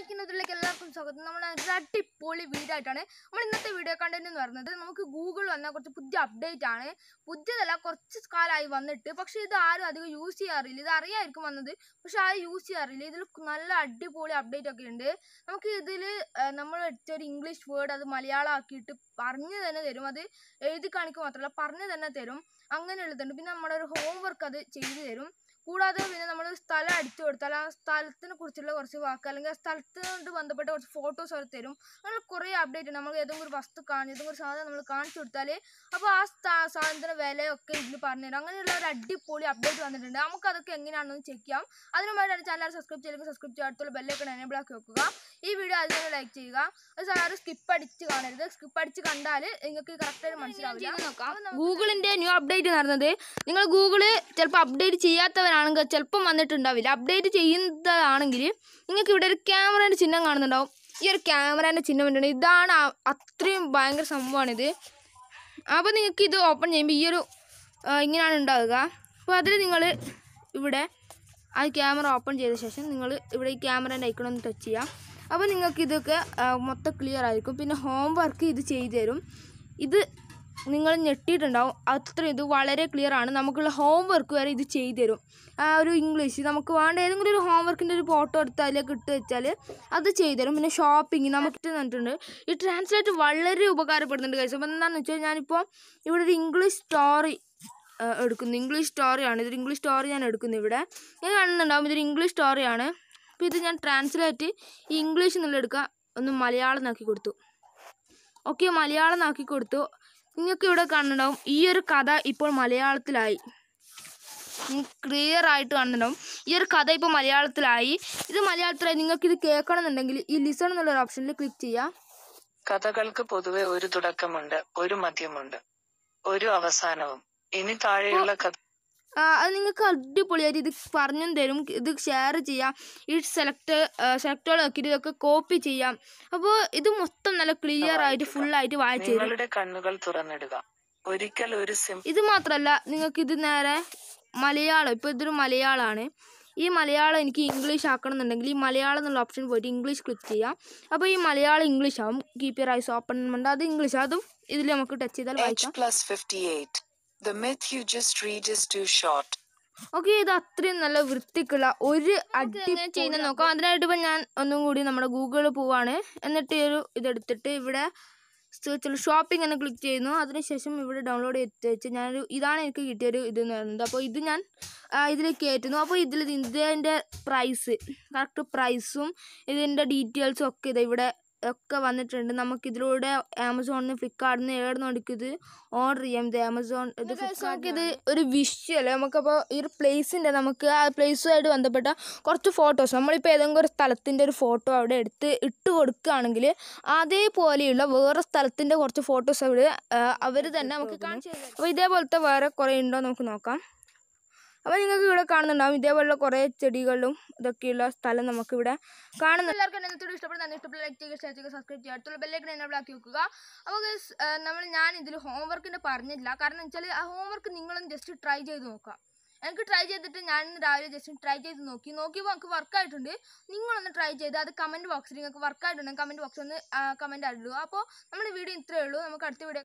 കാണിക്കുന്നതിലേക്ക് എല്ലാവർക്കും സ്വാഗതം നമ്മൾ അടിപൊളി വീഡിയോ നമ്മൾ ഇന്നത്തെ വീഡിയോ കണ്ടന്റ് എന്ന് പറയുന്നത് നമുക്ക് ഗൂഗിൾ വന്ന കുറച്ച് പുതിയ അപ്ഡേറ്റ് ആണ് പുതിയതല്ല കുറച്ച് കാലമായി വന്നിട്ട് പക്ഷേ ഇത് ആരും അധികം യൂസ് ചെയ്യാറില്ല ഇത് അറിയായിരിക്കും വന്നത് പക്ഷെ ആരും യൂസ് ചെയ്യാറില്ല ഇതിൽ നല്ല അടിപൊളി അപ്ഡേറ്റ് ഒക്കെ ഉണ്ട് നമുക്ക് ഇതിൽ നമ്മൾ ഒരു ഇംഗ്ലീഷ് വേർഡ് അത് മലയാളം ആക്കിയിട്ട് പറഞ്ഞു തന്നെ തരും അത് എഴുതി കാണിക്കുക മാത്രമല്ല പറഞ്ഞു തന്നെ തരും അങ്ങനെ പിന്നെ നമ്മുടെ ഒരു ഹോംവർക്ക് അത് ചെയ്തു തരും കൂടാതെ പിന്നെ നമ്മൾ സ്ഥലം അടിച്ചു കൊടുത്താൽ ആ സ്ഥലത്തിനെ കുറിച്ചുള്ള കുറച്ച് വാക്ക് അല്ലെങ്കിൽ ആ സ്ഥലത്തിനോട് ബന്ധപ്പെട്ട കുറച്ച് ഫോട്ടോസ് അവർ തരും അങ്ങനെ കുറേ അപ്ഡേറ്റ് നമ്മൾ ഏതെങ്കിലും ഒരു വസ്തു കാണും ഏതെങ്കിലും ഒരു സാധനം നമ്മൾ കാണിച്ചു കൊടുത്താൽ അപ്പോൾ ആ സാധനത്തിൻ്റെ വിലയൊക്കെ ഇതിൽ പറഞ്ഞുതരും അങ്ങനെയുള്ള ഒരു അടിപൊളി അപ്ഡേറ്റ് വന്നിട്ടുണ്ട് നമുക്ക് അതൊക്കെ എങ്ങനെയാണെന്ന് ചെക്ക് ചെയ്യാം അതിനു വേണ്ടി ചാനൽ സബ്സ്ക്രൈബ് ചെയ്യുമ്പോൾ സബ്സ്ക്രൈബ് ചെയ്യുക അടുത്തുള്ള ബെല്ലൈക്കൺ എനേബിൾ ആക്കി വെക്കുക ഈ വീഡിയോ അതിനെ ലൈക്ക് ചെയ്യുക അത് ആരും സ്കിപ്പ് അടിച്ച് കാണരുത് സ്കിപ്പ് അടിച്ച് കണ്ടാൽ നിങ്ങൾക്ക് കറക്റ്റായിട്ട് മനസ്സിലാവില്ല ഗൂഗിളിൻ്റെ ന്യൂ അപ്ഡേറ്റ് നടന്നത് നിങ്ങൾ ഗൂഗിള് ചിലപ്പോൾ അപ്ഡേറ്റ് ചെയ്യാത്തവരാണ് ആണെങ്കിൽ ചിലപ്പം വന്നിട്ടുണ്ടാവില്ല അപ്ഡേറ്റ് ചെയ്യുന്നതാണെങ്കിൽ നിങ്ങൾക്ക് ഇവിടെ ഒരു ക്യാമറേൻ്റെ ചിഹ്നം കാണുന്നുണ്ടാവും ഈ ഒരു ക്യാമറേൻ്റെ ചിഹ്നം വേണ്ടിയാണ് ഇതാണ് അത്രയും ഭയങ്കര സംഭവമാണിത് അപ്പോൾ നിങ്ങൾക്ക് ഇത് ഓപ്പൺ ചെയ്യുമ്പോൾ ഈ ഒരു ഇങ്ങനെയാണ് ഉണ്ടാവുക അപ്പോൾ അതിൽ നിങ്ങൾ ഇവിടെ ആ ക്യാമറ ഓപ്പൺ ചെയ്ത ശേഷം നിങ്ങൾ ഇവിടെ ഈ ക്യാമറേൻ്റെ ഐക്കണൊന്ന് ടച്ച് ചെയ്യാം അപ്പോൾ നിങ്ങൾക്ക് ഇതൊക്കെ മൊത്തം ക്ലിയർ ആയിരിക്കും പിന്നെ ഹോം വർക്ക് ഇത് ചെയ്തു തരും ഇത് നിങ്ങൾ ഞെട്ടിയിട്ടുണ്ടാവും അത്ര ഇത് വളരെ ക്ലിയർ ആണ് നമുക്കുള്ള ഹോം വർക്ക് വരെ ഇത് ചെയ്തു തരും ആ ഒരു ഇംഗ്ലീഷ് നമുക്ക് വേണ്ട ഏതെങ്കിലും ഒരു ഹോം വർക്കിൻ്റെ ഒരു ഫോട്ടോ എടുത്ത് അതിലേക്ക് ഇട്ട് വെച്ചാൽ അത് ചെയ്തുതരും തരും പിന്നെ ഷോപ്പിംഗ് നമുക്ക് തന്നിട്ടുണ്ട് ഈ ട്രാൻസ്ലേറ്റ് വളരെ ഉപകാരപ്പെടുന്നുണ്ട് കഴിച്ചു അപ്പോൾ എന്താണെന്ന് വെച്ചാൽ ഞാനിപ്പോൾ ഇവിടെ ഒരു ഇംഗ്ലീഷ് സ്റ്റോറി എടുക്കുന്നു ഇംഗ്ലീഷ് സ്റ്റോറിയാണ് ഇതൊരു ഇംഗ്ലീഷ് സ്റ്റോറി ഞാൻ എടുക്കുന്നു ഇവിടെ ഞാൻ കാണുന്നുണ്ടാവും ഇതൊരു ഇംഗ്ലീഷ് സ്റ്റോറിയാണ് അപ്പോൾ ഇത് ഞാൻ ട്രാൻസ്ലേറ്റ് ഈ ഇംഗ്ലീഷ് എടുക്കുക ഒന്ന് മലയാളം ആക്കി കൊടുത്തു ഓക്കെ മലയാളം ആക്കി കൊടുത്തു നിങ്ങൾക്ക് ഇവിടെ കാണുന്നുണ്ടാവും ഈ ഒരു കഥ ഇപ്പോൾ മലയാളത്തിലായി ക്ലിയർ ആയിട്ട് കാണുന്നുണ്ടാവും ഈ ഒരു കഥ ഇപ്പോൾ മലയാളത്തിലായി ഇത് മലയാളത്തിലായി നിങ്ങൾക്ക് ഇത് കേൾക്കണമെന്നുണ്ടെങ്കിൽ ഈ ലിസൺ എന്നുള്ള ഒരു ഓപ്ഷനിൽ ക്ലിക്ക് ചെയ്യാം കഥകൾക്ക് പൊതുവെ ഒരു തുടക്കമുണ്ട് ഒരു മധ്യമുണ്ട് ഒരു അവസാനവും ഇനി താഴെയുള്ള കഥ അത് നിങ്ങൾക്ക് അടിപൊളിയായിട്ട് ഇത് പറഞ്ഞും തരും ഇത് ഷെയർ ചെയ്യാം ഈ സെലക്ട് സെലക്ടുകൾ ആക്കിയിട്ട് ഇതൊക്കെ കോപ്പി ചെയ്യാം അപ്പോൾ ഇത് മൊത്തം നല്ല ക്ലിയർ ആയിട്ട് ഫുൾ ആയിട്ട് വായിച്ചു നിങ്ങളുടെ കണ്ണുകൾ തുറന്നിടുക ഒരിക്കൽ ഒരു ഇത് മാത്രമല്ല നിങ്ങൾക്ക് ഇത് നേരെ മലയാളം ഇപ്പൊ ഇതൊരു മലയാളമാണ് ഈ മലയാളം എനിക്ക് ഇംഗ്ലീഷ് ആക്കണം എന്നുണ്ടെങ്കിൽ ഈ മലയാളം എന്നുള്ള ഓപ്ഷൻ പോയിട്ട് ഇംഗ്ലീഷ് ക്ലിക്ക് ചെയ്യാം അപ്പോൾ ഈ മലയാളം ഇംഗ്ലീഷ് ആവും കീപ്പിയർ യുവർ ഐസ് ഓപ്പൺ അത് ഇംഗ്ലീഷ് അതും ഇതിൽ നമുക്ക് ടച്ച് ചെയ്താൽ വായിക്കാം The myth you just read is too short. Okay ഇത് അത്രയും നല്ല വൃത്തിക്കുള്ള ഒരു അടിപൊളി ചെയ്യുന്ന നോക്കാം അതിനായിട്ട് ഇപ്പം ഞാൻ ഒന്നും കൂടി നമ്മുടെ ഗൂഗിളിൽ പോവാണ് എന്നിട്ട് ഈ ഒരു ഇതെടുത്തിട്ട് ഇവിടെ സെർച്ചിൽ ഷോപ്പിംഗ് എന്ന് ക്ലിക്ക് ചെയ്യുന്നു അതിനുശേഷം ഇവിടെ ഡൗൺലോഡ് ചെയ്ത് വെച്ച് ഞാനൊരു ഇതാണ് എനിക്ക് കിട്ടിയൊരു ഇതെന്ന് പറയുന്നത് അപ്പോൾ ഇത് ഞാൻ ഇതിൽ കയറ്റുന്നു അപ്പോൾ ഇതിൽ ഇതിൻ്റെ പ്രൈസ് കറക്റ്റ് പ്രൈസും ഇതിൻ്റെ ഡീറ്റെയിൽസും ഒക്കെ ഇത് ഇവിടെ ഒക്കെ വന്നിട്ടുണ്ട് നമുക്ക് ഇതിലൂടെ ആമസോണിൽ നിന്ന് ഫ്ലിപ്കാർട്ടിൽ നിന്ന് ഏടുന്ന നോക്കി ഇത് ഓർഡർ ചെയ്യാം ഇത് ആമസോൺ ഇത് ഫ്ലിപ്കാർട്ട് ഇത് ഒരു വിഷ്വൽ നമുക്കപ്പോൾ ഈ ഒരു പ്ലേസിൻ്റെ നമുക്ക് ആ പ്ലേസുമായിട്ട് ബന്ധപ്പെട്ട കുറച്ച് ഫോട്ടോസ് നമ്മളിപ്പോൾ ഏതെങ്കിലും ഒരു സ്ഥലത്തിൻ്റെ ഒരു ഫോട്ടോ അവിടെ എടുത്ത് ഇട്ട് കൊടുക്കുകയാണെങ്കിൽ അതേപോലെയുള്ള വേറെ സ്ഥലത്തിൻ്റെ കുറച്ച് ഫോട്ടോസ് അവിടെ അവർ തന്നെ നമുക്ക് കാണിച്ചു അപ്പോൾ ഇതേപോലത്തെ വേറെ കുറേ ഉണ്ടോ നമുക്ക് നോക്കാം അപ്പോൾ നിങ്ങൾക്ക് ഇവിടെ കാണുന്നുണ്ടാവും ഇതേപോലുള്ള കുറേ ചെടികളും ഇതൊക്കെയുള്ള സ്ഥലം നമുക്ക് കാണുന്നു എല്ലാവർക്കും എന്നെ ഇഷ്ടപ്പെടുന്ന ലൈക്ക് ചെയ്യുക ഷെയർ ചെയ്യുക സബ്സ്ക്രൈബ് ചെയ്യുക വെക്കുക അപ്പോൾ നമ്മൾ ഞാൻ ഇതിൽ ഹോംവർക്കിൻ്റെ പറഞ്ഞില്ല കാരണം വെച്ചാൽ ആ ഹോംവർക്ക് നിങ്ങളൊന്ന് ജസ്റ്റ് ട്രൈ ചെയ്ത് നോക്കുക എനിക്ക് ട്രൈ ചെയ്തിട്ട് ഞാൻ ഇന്ന് രാവിലെ ജസ്റ്റ് ട്രൈ ചെയ്ത് നോക്കി നോക്കിയപ്പോൾ നമുക്ക് വർക്കായിട്ടുണ്ട് നിങ്ങളൊന്ന് ട്രൈ ചെയ്ത് അത് കമൻറ്റ് ബോക്സിൽ നിങ്ങൾക്ക് വർക്കായിട്ടുണ്ടെങ്കിൽ കമൻറ്റ് ബോക്സിൽ ഒന്ന് കമൻറ്റ് ആയിട്ടുള്ളൂ അപ്പോൾ നമ്മുടെ വീഡിയോ ഇത്രയേ ഉള്ളൂ നമുക്ക് അടുത്ത വീഡിയോ